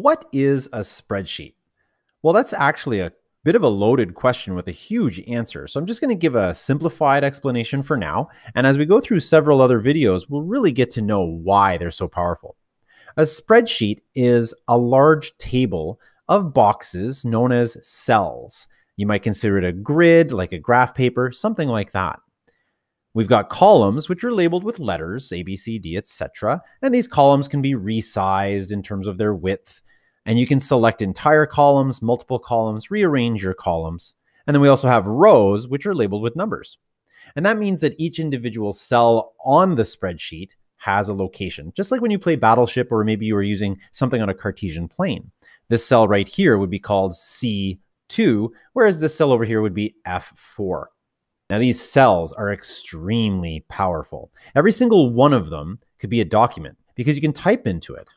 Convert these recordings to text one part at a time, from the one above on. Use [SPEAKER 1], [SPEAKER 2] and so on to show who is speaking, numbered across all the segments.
[SPEAKER 1] What is a spreadsheet? Well, that's actually a bit of a loaded question with a huge answer. So I'm just going to give a simplified explanation for now. And as we go through several other videos, we'll really get to know why they're so powerful. A spreadsheet is a large table of boxes known as cells. You might consider it a grid, like a graph paper, something like that. We've got columns, which are labeled with letters, A, B, C, D, etc. And these columns can be resized in terms of their width. And you can select entire columns, multiple columns, rearrange your columns. And then we also have rows, which are labeled with numbers. And that means that each individual cell on the spreadsheet has a location, just like when you play Battleship or maybe you were using something on a Cartesian plane. This cell right here would be called C2, whereas this cell over here would be F4. Now, these cells are extremely powerful. Every single one of them could be a document because you can type into it.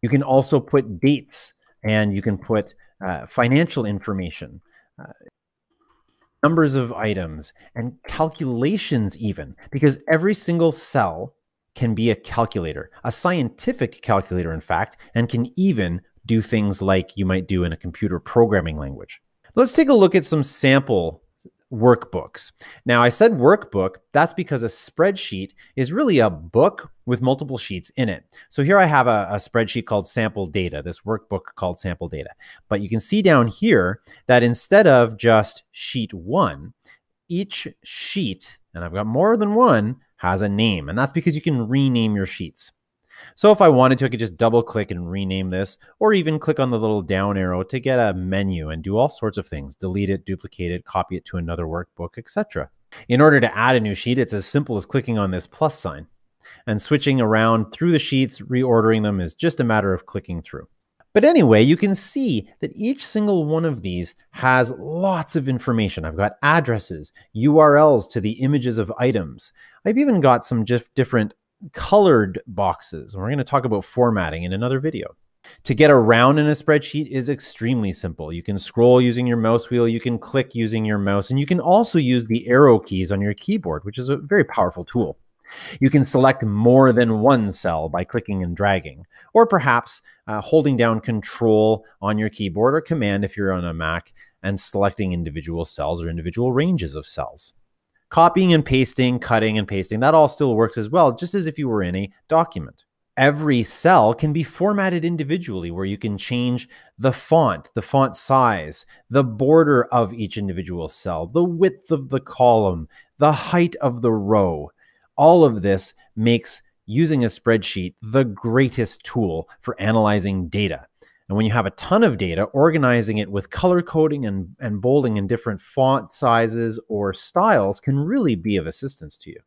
[SPEAKER 1] You can also put dates and you can put uh, financial information, uh, numbers of items, and calculations, even because every single cell can be a calculator, a scientific calculator, in fact, and can even do things like you might do in a computer programming language. Let's take a look at some sample workbooks. Now, I said workbook, that's because a spreadsheet is really a book with multiple sheets in it. So here I have a, a, spreadsheet called sample data, this workbook called sample data. But you can see down here that instead of just sheet one, each sheet, and I've got more than one, has a name. And that's because you can rename your sheets. So if I wanted to, I could just double click and rename this, or even click on the little down arrow to get a menu and do all sorts of things, delete it, duplicate it, copy it to another workbook, etc. In order to add a new sheet, it's as simple as clicking on this plus sign. And switching around through the sheets, reordering them is just a matter of clicking through. But anyway, you can see that each single one of these has lots of information. I've got addresses, URLs to the images of items. I've even got some just different colored boxes. We're going to talk about formatting in another video. To get around in a spreadsheet is extremely simple. You can scroll using your mouse wheel, you can click using your mouse, and you can also use the arrow keys on your keyboard, which is a very powerful tool. You can select more than one cell by clicking and dragging, or perhaps uh, holding down control on your keyboard or command if you're on a Mac and selecting individual cells or individual ranges of cells. Copying and pasting, cutting and pasting, that all still works as well, just as if you were in a document. Every cell can be formatted individually where you can change the font, the font size, the border of each individual cell, the width of the column, the height of the row. All of this makes using a spreadsheet the greatest tool for analyzing data. And when you have a ton of data, organizing it with color coding and, and bolding in different font sizes or styles can really be of assistance to you.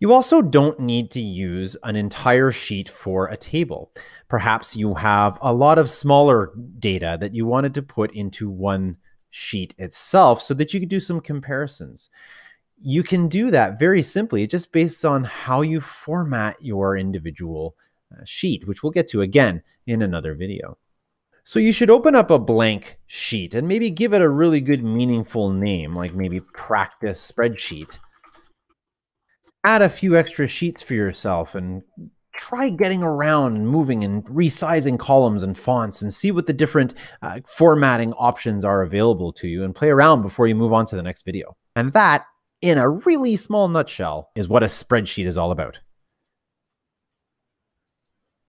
[SPEAKER 1] You also don't need to use an entire sheet for a table. Perhaps you have a lot of smaller data that you wanted to put into one sheet itself so that you could do some comparisons. You can do that very simply, just based on how you format your individual uh, sheet, which we'll get to again in another video. So you should open up a blank sheet and maybe give it a really good meaningful name, like maybe practice spreadsheet. Add a few extra sheets for yourself and try getting around and moving and resizing columns and fonts and see what the different uh, formatting options are available to you and play around before you move on to the next video. And that, in a really small nutshell, is what a spreadsheet is all about.